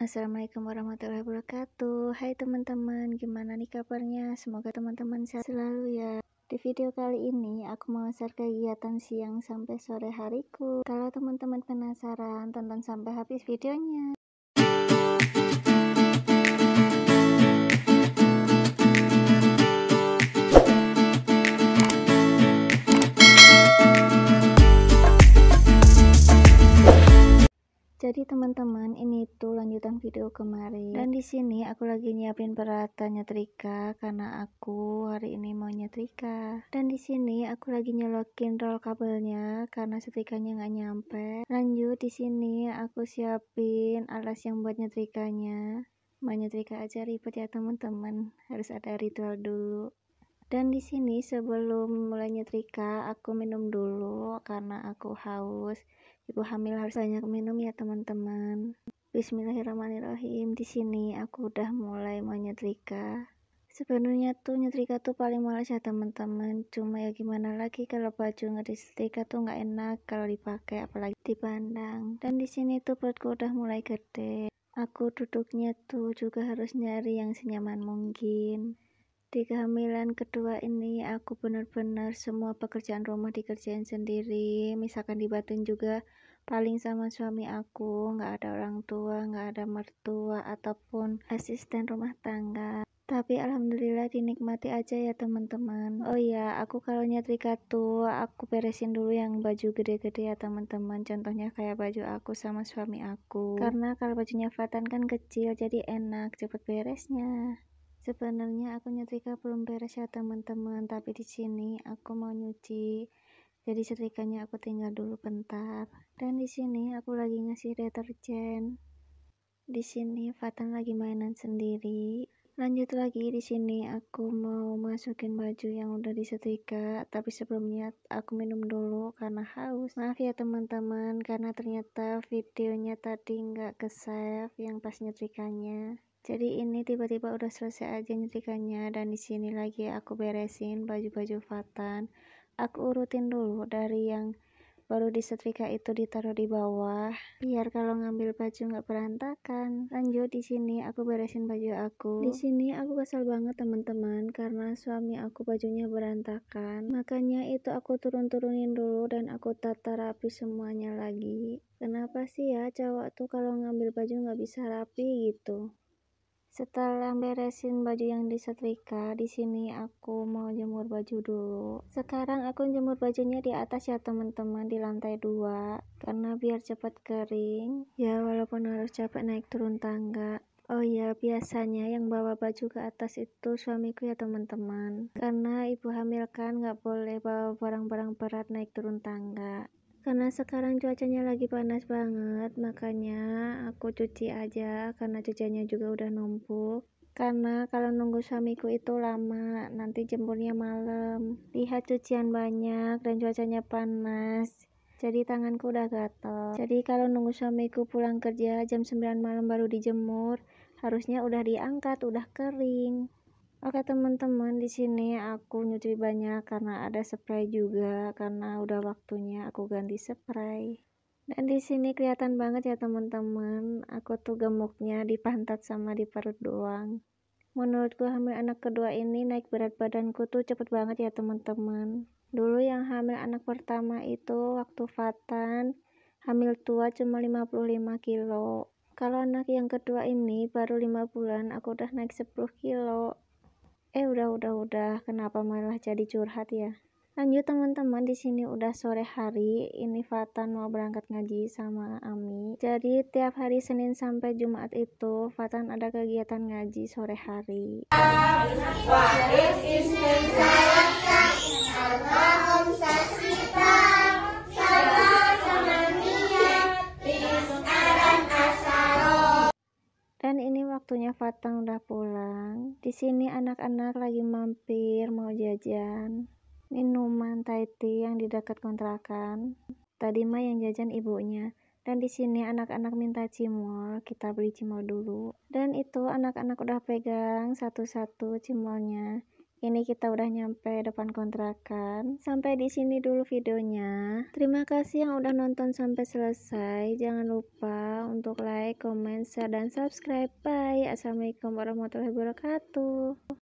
Assalamualaikum warahmatullahi wabarakatuh Hai teman-teman, gimana nih kabarnya? Semoga teman-teman sehat selalu ya di video kali ini, aku mau share kegiatan siang sampai sore hariku. Kalau teman-teman penasaran, tonton sampai habis videonya. Jadi teman-teman, ini tuh lanjutan video kemarin. Dan di sini aku lagi nyiapin peralatan nyetrika karena aku hari ini mau nyetrika. Dan di sini aku lagi nyelokin roll kabelnya karena setrikanya nggak nyampe. Lanjut di sini aku siapin alas yang buat nyetrikanya. Mau nyetrika aja ribet ya teman-teman, harus ada ritual dulu. Dan di sini sebelum mulai nyetrika, aku minum dulu karena aku haus ibu hamil harus banyak minum ya teman-teman Bismillahirrahmanirrahim di sini aku udah mulai mau nyetrika sebenarnya tuh nyetrika tuh paling males ya teman-teman cuma ya gimana lagi kalau baju nggak disetrika tuh nggak enak kalau dipakai apalagi dipandang dan di sini tuh perutku udah mulai gede aku duduknya tuh juga harus nyari yang senyaman mungkin di kehamilan kedua ini aku benar-benar semua pekerjaan rumah dikerjain sendiri misalkan di batin juga paling sama suami aku nggak ada orang tua nggak ada mertua ataupun asisten rumah tangga tapi alhamdulillah dinikmati aja ya teman-teman oh iya aku kalau nyetrika tuh aku beresin dulu yang baju gede-gede ya teman-teman contohnya kayak baju aku sama suami aku karena kalau bajunya Fatan kan kecil jadi enak cepet beresnya Sebenarnya aku nyetrika belum beres ya teman-teman, tapi di sini aku mau nyuci. Jadi setrikanya aku tinggal dulu bentar. Dan di sini aku lagi ngasih deterjen. Di sini Fatan lagi mainan sendiri. Lanjut lagi di sini aku mau masukin baju yang udah disetrika, tapi sebelumnya aku minum dulu karena haus. Maaf ya teman-teman, karena ternyata videonya tadi nggak ke save yang pas nyetrikanya jadi ini tiba-tiba udah selesai aja nyetikannya dan di sini lagi aku beresin baju-baju fatan aku urutin dulu dari yang baru disetrika itu ditaruh di bawah biar kalau ngambil baju nggak berantakan lanjut di sini aku beresin baju aku di sini aku kesal banget teman-teman karena suami aku bajunya berantakan makanya itu aku turun-turunin dulu dan aku tata rapi semuanya lagi kenapa sih ya cowok tuh kalau ngambil baju nggak bisa rapi gitu setelah beresin baju yang disetrika, di sini aku mau jemur baju dulu. Sekarang aku jemur bajunya di atas ya teman-teman di lantai dua, karena biar cepat kering. Ya walaupun harus capek naik turun tangga. Oh ya, biasanya yang bawa baju ke atas itu suamiku ya teman-teman. Karena ibu hamil kan nggak boleh bawa barang-barang berat naik turun tangga karena sekarang cuacanya lagi panas banget makanya aku cuci aja karena cuciannya juga udah numpuk karena kalau nunggu suamiku itu lama nanti jemurnya malam lihat cucian banyak dan cuacanya panas jadi tanganku udah gatel jadi kalau nunggu suamiku pulang kerja jam 9 malam baru dijemur harusnya udah diangkat udah kering Oke teman-teman, di sini aku nyuci banyak karena ada spray juga karena udah waktunya aku ganti spray. Dan di sini kelihatan banget ya teman-teman, aku tuh gemuknya di pantat sama di perut doang. Menurutku hamil anak kedua ini naik berat badanku tuh cepet banget ya teman-teman. Dulu yang hamil anak pertama itu waktu Fatan, hamil tua cuma 55 kilo. Kalau anak yang kedua ini baru 5 bulan aku udah naik 10 kilo Eh udah udah udah, kenapa malah jadi curhat ya? Lanjut teman-teman, di sini udah sore hari. Ini Fatan mau berangkat ngaji sama Ami. Jadi tiap hari Senin sampai Jumat itu Fatan ada kegiatan ngaji sore hari. kan ini waktunya Fatang udah pulang. Di sini anak-anak lagi mampir mau jajan minuman Thai tea yang di dekat kontrakan. Tadi mah yang jajan ibunya. Dan di sini anak-anak minta cimol, kita beli cimol dulu. Dan itu anak-anak udah pegang satu-satu cimolnya. Ini kita udah nyampe depan kontrakan. Sampai di sini dulu videonya. Terima kasih yang udah nonton sampai selesai. Jangan lupa untuk like, comment, share, dan subscribe. Bye. Assalamualaikum warahmatullahi wabarakatuh.